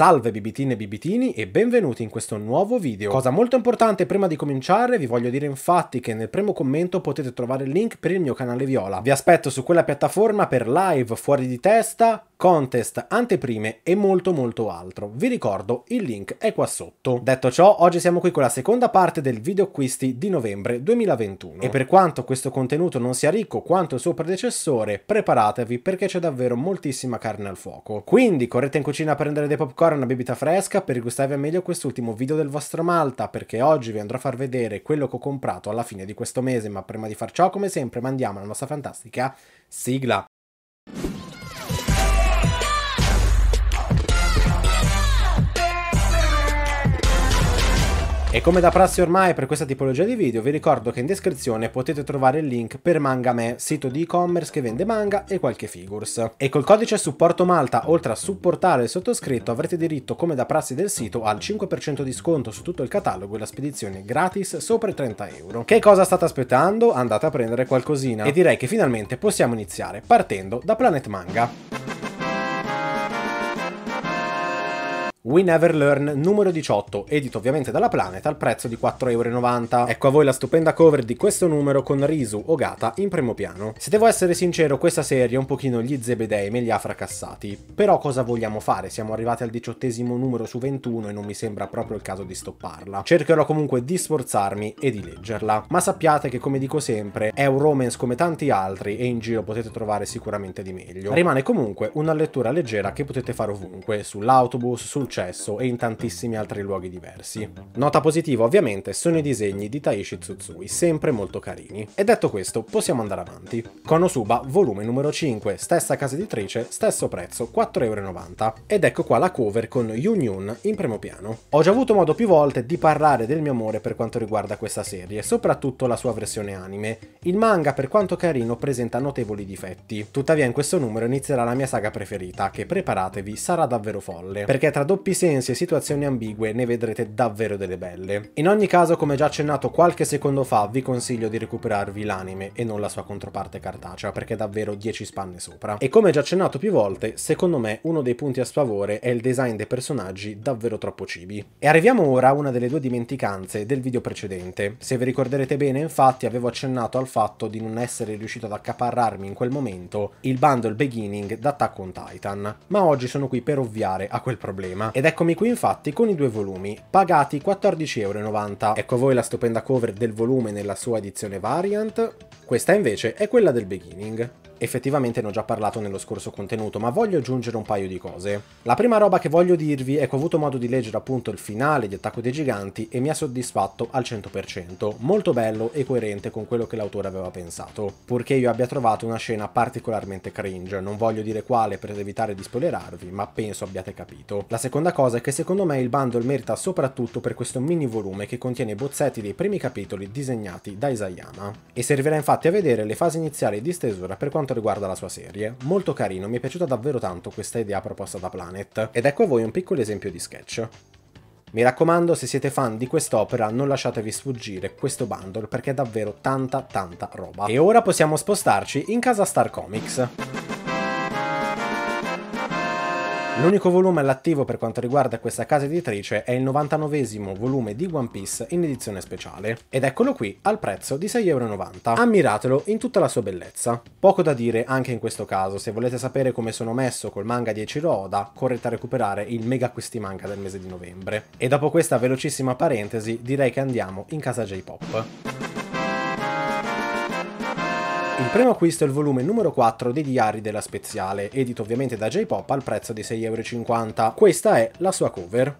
Salve bibitine e bibitini e benvenuti in questo nuovo video. Cosa molto importante prima di cominciare vi voglio dire infatti che nel primo commento potete trovare il link per il mio canale Viola. Vi aspetto su quella piattaforma per live fuori di testa, contest, anteprime e molto molto altro. Vi ricordo il link è qua sotto. Detto ciò oggi siamo qui con la seconda parte del video acquisti di novembre 2021 e per quanto questo contenuto non sia ricco quanto il suo predecessore preparatevi perché c'è davvero moltissima carne al fuoco. Quindi correte in cucina a prendere dei popcorn ancora una bibita fresca per gustarvi meglio quest'ultimo video del vostro Malta perché oggi vi andrò a far vedere quello che ho comprato alla fine di questo mese ma prima di far ciò come sempre mandiamo la nostra fantastica sigla. E come da prassi ormai per questa tipologia di video vi ricordo che in descrizione potete trovare il link per Mangame, sito di e-commerce che vende manga e qualche figures. E col codice supporto Malta, oltre a supportare il sottoscritto, avrete diritto come da prassi del sito al 5% di sconto su tutto il catalogo e la spedizione gratis sopra i 30 euro. Che cosa state aspettando? Andate a prendere qualcosina. E direi che finalmente possiamo iniziare partendo da Planet Manga. We Never Learn numero 18, edito ovviamente dalla Planet al prezzo di 4,90€. Ecco a voi la stupenda cover di questo numero con Risu Ogata in primo piano. Se devo essere sincero, questa serie è un pochino gli zebedei me li ha fracassati, però cosa vogliamo fare? Siamo arrivati al diciottesimo numero su 21 e non mi sembra proprio il caso di stopparla. Cercherò comunque di sforzarmi e di leggerla, ma sappiate che come dico sempre è un romance come tanti altri e in giro potete trovare sicuramente di meglio. Rimane comunque una lettura leggera che potete fare ovunque, sull'autobus, sul successo e in tantissimi altri luoghi diversi. Nota positiva ovviamente sono i disegni di Taishi Tsutsui, sempre molto carini. E detto questo, possiamo andare avanti. Konosuba, volume numero 5, stessa casa editrice, stesso prezzo, 4,90€. Ed ecco qua la cover con Yun Yun in primo piano. Ho già avuto modo più volte di parlare del mio amore per quanto riguarda questa serie, soprattutto la sua versione anime. Il manga, per quanto carino, presenta notevoli difetti. Tuttavia in questo numero inizierà la mia saga preferita, che preparatevi sarà davvero folle, perché tra doppio sensi e situazioni ambigue ne vedrete davvero delle belle. In ogni caso, come già accennato qualche secondo fa, vi consiglio di recuperarvi l'anime e non la sua controparte cartacea, perché è davvero 10 spanne sopra. E come già accennato più volte, secondo me uno dei punti a sfavore è il design dei personaggi davvero troppo cibi. E arriviamo ora a una delle due dimenticanze del video precedente. Se vi ricorderete bene, infatti, avevo accennato al fatto di non essere riuscito ad accaparrarmi in quel momento il bundle beginning d'Attack on Titan, ma oggi sono qui per ovviare a quel problema. Ed eccomi qui infatti con i due volumi, pagati 14,90€. Ecco a voi la stupenda cover del volume nella sua edizione variant, questa invece è quella del beginning effettivamente ne ho già parlato nello scorso contenuto, ma voglio aggiungere un paio di cose. La prima roba che voglio dirvi è che ho avuto modo di leggere appunto il finale di Attacco dei Giganti e mi ha soddisfatto al 100%, molto bello e coerente con quello che l'autore aveva pensato, purché io abbia trovato una scena particolarmente cringe, non voglio dire quale per evitare di spoilerarvi, ma penso abbiate capito. La seconda cosa è che secondo me il bundle merita soprattutto per questo mini volume che contiene i bozzetti dei primi capitoli disegnati da Isayama, e servirà infatti a vedere le fasi iniziali di stesura per quanto quanto riguarda la sua serie. Molto carino, mi è piaciuta davvero tanto questa idea proposta da Planet. Ed ecco a voi un piccolo esempio di sketch. Mi raccomando, se siete fan di quest'opera, non lasciatevi sfuggire questo bundle perché è davvero tanta tanta roba. E ora possiamo spostarci in casa Star Comics. L'unico volume all'attivo per quanto riguarda questa casa editrice è il 99 volume di One Piece in edizione speciale, ed eccolo qui al prezzo di 6,90€. Ammiratelo in tutta la sua bellezza. Poco da dire anche in questo caso, se volete sapere come sono messo col manga di Eiichiro correte a recuperare il Mega Questi Manga del mese di novembre. E dopo questa velocissima parentesi, direi che andiamo in casa J-Pop. Il primo acquisto è il volume numero 4 dei diari della Speziale, edito ovviamente da J-Pop al prezzo di 6,50€. Questa è la sua cover.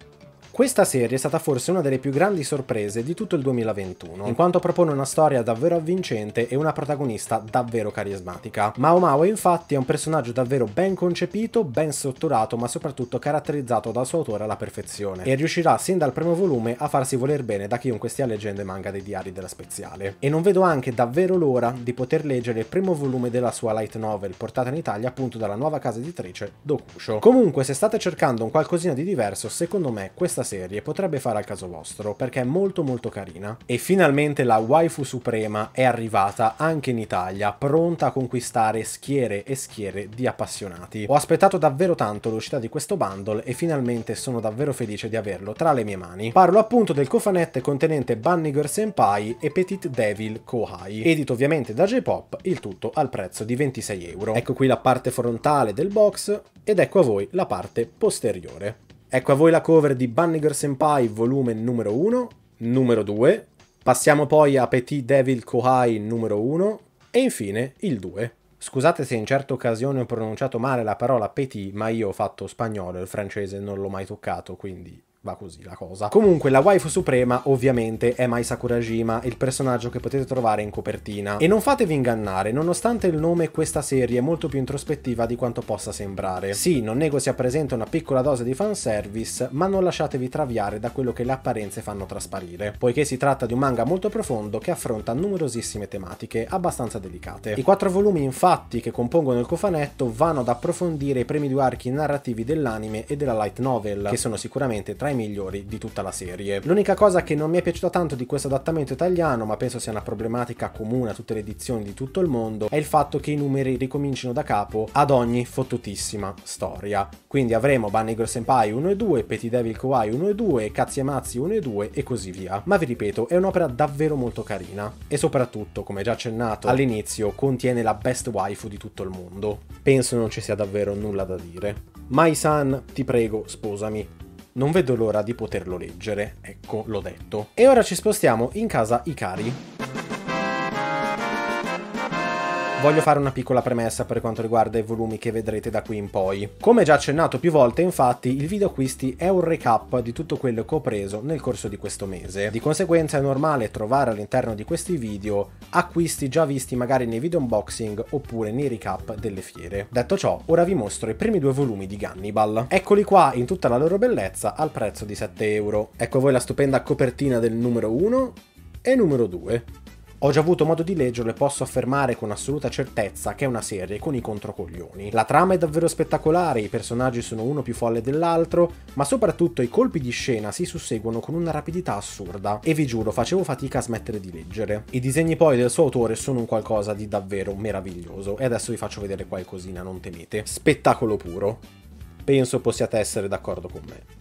Questa serie è stata forse una delle più grandi sorprese di tutto il 2021, in quanto propone una storia davvero avvincente e una protagonista davvero carismatica. Mao Mao infatti è un personaggio davvero ben concepito, ben strutturato ma soprattutto caratterizzato dal suo autore alla perfezione e riuscirà sin dal primo volume a farsi voler bene da chiunque stia leggendo i manga dei diari della Speziale. E non vedo anche davvero l'ora di poter leggere il primo volume della sua light novel portata in Italia appunto dalla nuova casa editrice Dokusho. Comunque se state cercando un qualcosina di diverso, secondo me questa serie potrebbe fare al caso vostro perché è molto molto carina. E finalmente la waifu suprema è arrivata anche in Italia, pronta a conquistare schiere e schiere di appassionati. Ho aspettato davvero tanto l'uscita di questo bundle e finalmente sono davvero felice di averlo tra le mie mani. Parlo appunto del cofanette contenente Bunny Girl Senpai e Petit Devil Kohai, edito ovviamente da J-Pop, il tutto al prezzo di 26 euro. Ecco qui la parte frontale del box ed ecco a voi la parte posteriore. Ecco a voi la cover di Bunniger Senpai, volume numero 1, numero 2. Passiamo poi a Petit Devil Kohai numero 1 e infine il 2. Scusate se in certa occasione ho pronunciato male la parola petit, ma io ho fatto spagnolo, il francese non l'ho mai toccato, quindi va così la cosa. Comunque la waifu suprema ovviamente è Mai Sakurajima, il personaggio che potete trovare in copertina. E non fatevi ingannare, nonostante il nome questa serie è molto più introspettiva di quanto possa sembrare. Sì, non nego sia presente una piccola dose di fanservice, ma non lasciatevi traviare da quello che le apparenze fanno trasparire, poiché si tratta di un manga molto profondo che affronta numerosissime tematiche abbastanza delicate. I quattro volumi infatti che compongono il cofanetto vanno ad approfondire i primi due archi narrativi dell'anime e della light novel, che sono sicuramente tra tra i migliori di tutta la serie. L'unica cosa che non mi è piaciuta tanto di questo adattamento italiano, ma penso sia una problematica comune a tutte le edizioni di tutto il mondo, è il fatto che i numeri ricomincino da capo ad ogni fottutissima storia. Quindi avremo Bunny Girl Senpai 1 e 2, Petty Devil Kawaii 1 e 2, Cazzi e Mazzi 1 e 2 e così via. Ma vi ripeto, è un'opera davvero molto carina e soprattutto, come già accennato all'inizio, contiene la best waifu di tutto il mondo. Penso non ci sia davvero nulla da dire. Mai-san, ti prego, sposami. Non vedo l'ora di poterlo leggere, ecco, l'ho detto. E ora ci spostiamo in casa Ikari. Voglio fare una piccola premessa per quanto riguarda i volumi che vedrete da qui in poi. Come già accennato più volte, infatti, il video acquisti è un recap di tutto quello che ho preso nel corso di questo mese. Di conseguenza è normale trovare all'interno di questi video acquisti già visti magari nei video unboxing oppure nei recap delle fiere. Detto ciò, ora vi mostro i primi due volumi di Gannibal. Eccoli qua in tutta la loro bellezza al prezzo di 7 euro. Ecco voi la stupenda copertina del numero 1 e numero 2. Ho già avuto modo di leggerlo e posso affermare con assoluta certezza che è una serie con i controcoglioni. La trama è davvero spettacolare, i personaggi sono uno più folle dell'altro, ma soprattutto i colpi di scena si susseguono con una rapidità assurda e vi giuro facevo fatica a smettere di leggere. I disegni poi del suo autore sono un qualcosa di davvero meraviglioso e adesso vi faccio vedere qualcosina, non temete. Spettacolo puro. Penso possiate essere d'accordo con me.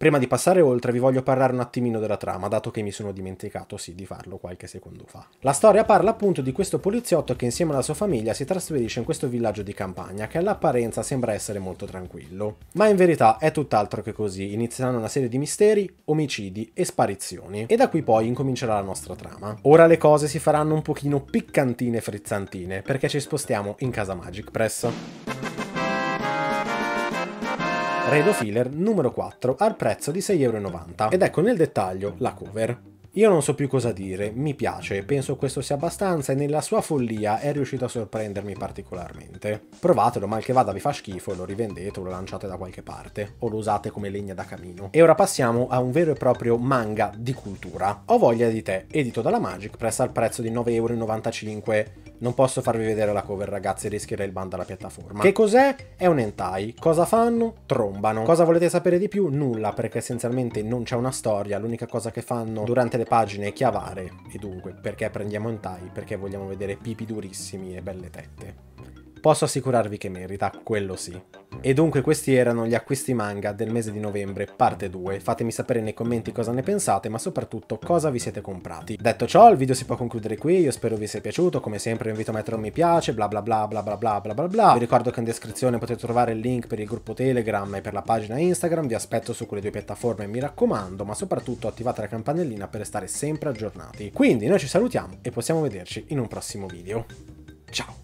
Prima di passare oltre vi voglio parlare un attimino della trama, dato che mi sono dimenticato sì di farlo qualche secondo fa. La storia parla appunto di questo poliziotto che insieme alla sua famiglia si trasferisce in questo villaggio di campagna che all'apparenza sembra essere molto tranquillo. Ma in verità è tutt'altro che così, inizieranno una serie di misteri, omicidi e sparizioni. E da qui poi incomincerà la nostra trama. Ora le cose si faranno un pochino piccantine e frizzantine, perché ci spostiamo in casa Magic Press. Redo Filler numero 4 al prezzo di 6,90€ ed ecco nel dettaglio la cover. Io non so più cosa dire, mi piace, penso questo sia abbastanza e nella sua follia è riuscito a sorprendermi particolarmente. Provatelo, mal che vada vi fa schifo, lo rivendete o lo lanciate da qualche parte, o lo usate come legna da camino. E ora passiamo a un vero e proprio manga di cultura. Ho voglia di te, edito dalla Magic, presta al prezzo di 9,95€. Non posso farvi vedere la cover ragazzi, rischierei il bando alla piattaforma. Che cos'è? È un hentai. Cosa fanno? Trombano. Cosa volete sapere di più? Nulla, perché essenzialmente non c'è una storia, l'unica cosa che fanno durante le pagine è chiavare. E dunque, perché prendiamo hentai? Perché vogliamo vedere pipi durissimi e belle tette. Posso assicurarvi che merita, quello sì. E dunque questi erano gli acquisti manga del mese di novembre, parte 2. Fatemi sapere nei commenti cosa ne pensate, ma soprattutto cosa vi siete comprati. Detto ciò, il video si può concludere qui, io spero vi sia piaciuto, come sempre vi invito a mettere un mi piace, bla bla bla bla bla bla bla bla bla. Vi ricordo che in descrizione potete trovare il link per il gruppo Telegram e per la pagina Instagram, vi aspetto su quelle due piattaforme, mi raccomando, ma soprattutto attivate la campanellina per restare sempre aggiornati. Quindi noi ci salutiamo e possiamo vederci in un prossimo video. Ciao!